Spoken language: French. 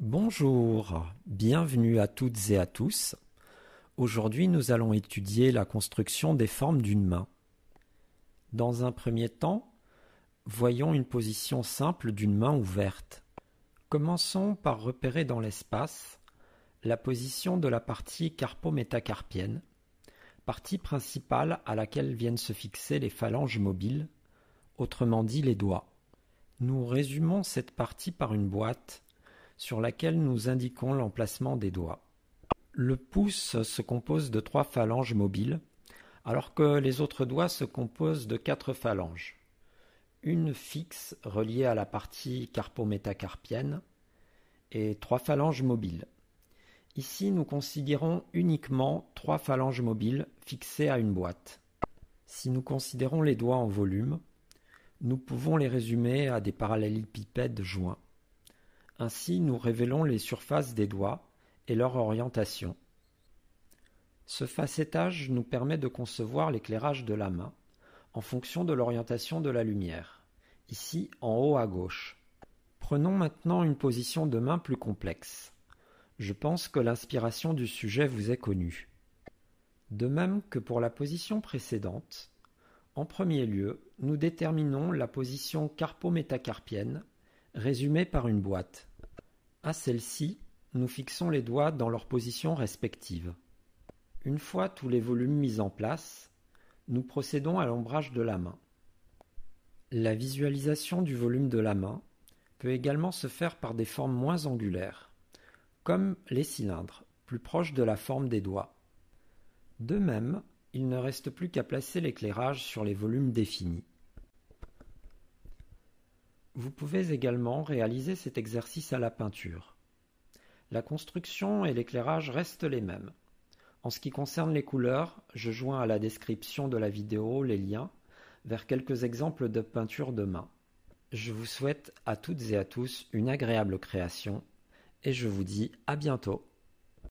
Bonjour, bienvenue à toutes et à tous. Aujourd'hui nous allons étudier la construction des formes d'une main. Dans un premier temps, voyons une position simple d'une main ouverte. Commençons par repérer dans l'espace la position de la partie carpométacarpienne, partie principale à laquelle viennent se fixer les phalanges mobiles, autrement dit les doigts. Nous résumons cette partie par une boîte sur laquelle nous indiquons l'emplacement des doigts. Le pouce se compose de trois phalanges mobiles, alors que les autres doigts se composent de quatre phalanges. Une fixe reliée à la partie carpométacarpienne et trois phalanges mobiles. Ici, nous considérons uniquement trois phalanges mobiles fixées à une boîte. Si nous considérons les doigts en volume, nous pouvons les résumer à des parallélépipèdes joints. Ainsi nous révélons les surfaces des doigts et leur orientation. Ce facettage nous permet de concevoir l'éclairage de la main en fonction de l'orientation de la lumière, ici en haut à gauche. Prenons maintenant une position de main plus complexe. Je pense que l'inspiration du sujet vous est connue. De même que pour la position précédente, en premier lieu, nous déterminons la position carpométacarpienne. Résumé par une boîte. À celle-ci, nous fixons les doigts dans leurs positions respectives. Une fois tous les volumes mis en place, nous procédons à l'ombrage de la main. La visualisation du volume de la main peut également se faire par des formes moins angulaires, comme les cylindres, plus proches de la forme des doigts. De même, il ne reste plus qu'à placer l'éclairage sur les volumes définis. Vous pouvez également réaliser cet exercice à la peinture. La construction et l'éclairage restent les mêmes. En ce qui concerne les couleurs, je joins à la description de la vidéo les liens vers quelques exemples de peinture de main. Je vous souhaite à toutes et à tous une agréable création et je vous dis à bientôt.